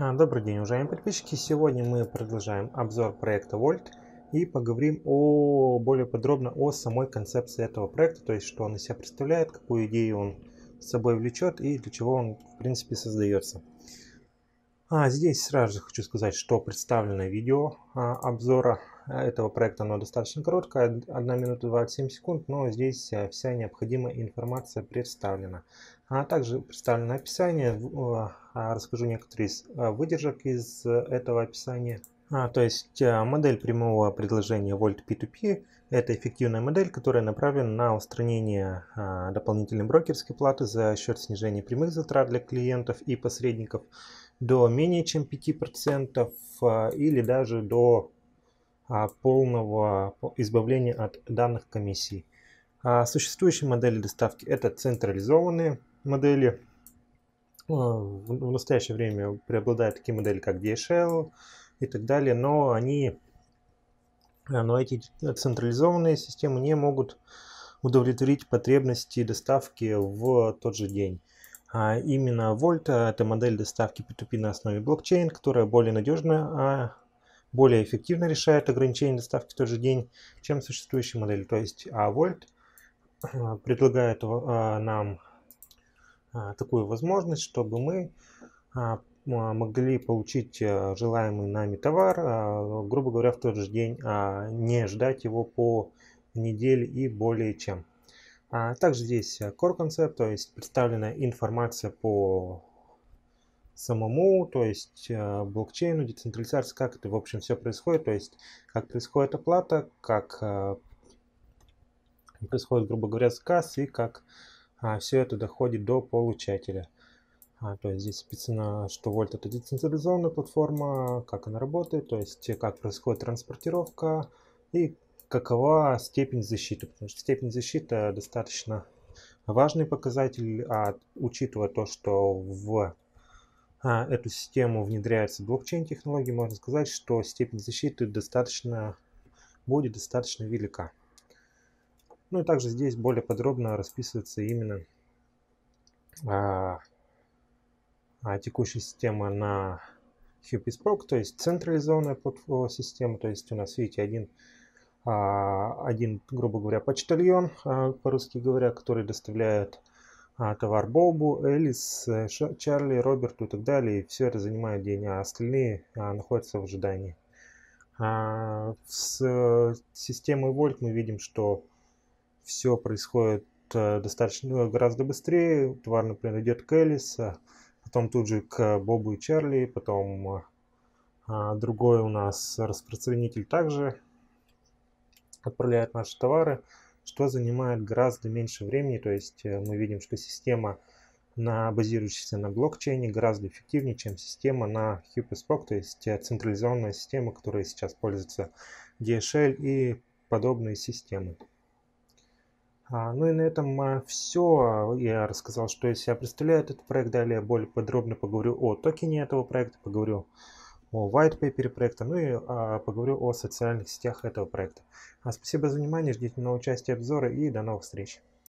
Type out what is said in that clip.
А, добрый день, уважаемые подписчики! Сегодня мы продолжаем обзор проекта Volt и поговорим о, более подробно о самой концепции этого проекта, то есть что он из себя представляет, какую идею он с собой влечет и для чего он в принципе создается. А здесь сразу же хочу сказать, что представлено видео а, обзора этого проекта оно достаточно короткое, 1 минута 27 секунд, но здесь э, вся необходимая информация представлена. А также представлено описание, а, расскажу некоторые из э, выдержек из э, этого описания. А, то есть модель прямого предложения Volt P2P – это эффективная модель, которая направлена на устранение а, дополнительной брокерской платы за счет снижения прямых затрат для клиентов и посредников до менее чем 5% а, или даже до а, полного избавления от данных комиссий. А, существующие модели доставки это централизованные модели. А, в настоящее время преобладают такие модели, как DHL и так далее, но они, но эти централизованные системы не могут удовлетворить потребности доставки в тот же день. А именно Volt – это модель доставки P2P на основе блокчейн, которая более надежна более эффективно решает ограничение доставки в тот же день, чем существующие модели. То есть Volt а а, предлагает а, нам такую возможность, чтобы мы могли получить э, желаемый нами товар, грубо говоря, в тот же день, а не ждать его по неделе и более чем. Также здесь э, core концепт, то есть представлена информация по самому, то есть а, блокчейну, децентрализации, как это, в общем, все происходит, то есть как происходит оплата, как а, происходит, грубо говоря, заказ и как а, все это доходит до получателя. А, то есть здесь описано, что Volt это децентрализованная платформа, как она работает, то есть э, как происходит транспортировка и какова степень защиты, потому что степень защиты достаточно важный показатель, а учитывая то, что в а, эту систему внедряется блокчейн-технологии, можно сказать, что степень защиты достаточно, будет достаточно велика. Ну и также здесь более подробно расписывается именно а, а, текущая система на HubSpot, то есть централизованная система, то есть у нас, видите, один, а, один грубо говоря, почтальон, а, по-русски говоря, который доставляет а, товар Бобу, Элис, э, Чарли, Роберту и так далее. все это занимает день, а остальные а, находятся в ожидании. А, с э, системой Вольт мы видим, что все происходит э, достаточно гораздо быстрее. Товар, например, идет к Элис, потом тут же к Бобу и Чарли, потом другой у нас распространитель также отправляет наши товары что занимает гораздо меньше времени. То есть э, мы видим, что система, на, базирующаяся на блокчейне, гораздо эффективнее, чем система на HuperSpock, то есть э, централизованная система, которая сейчас пользуется DSL и подобные системы. А, ну и на этом э, все. Я рассказал, что из себя представляет этот проект. Далее более подробно поговорю о токене этого проекта, поговорю о white paper проекта, ну и а, поговорю о социальных сетях этого проекта. А спасибо за внимание, ждите нового части обзора и до новых встреч.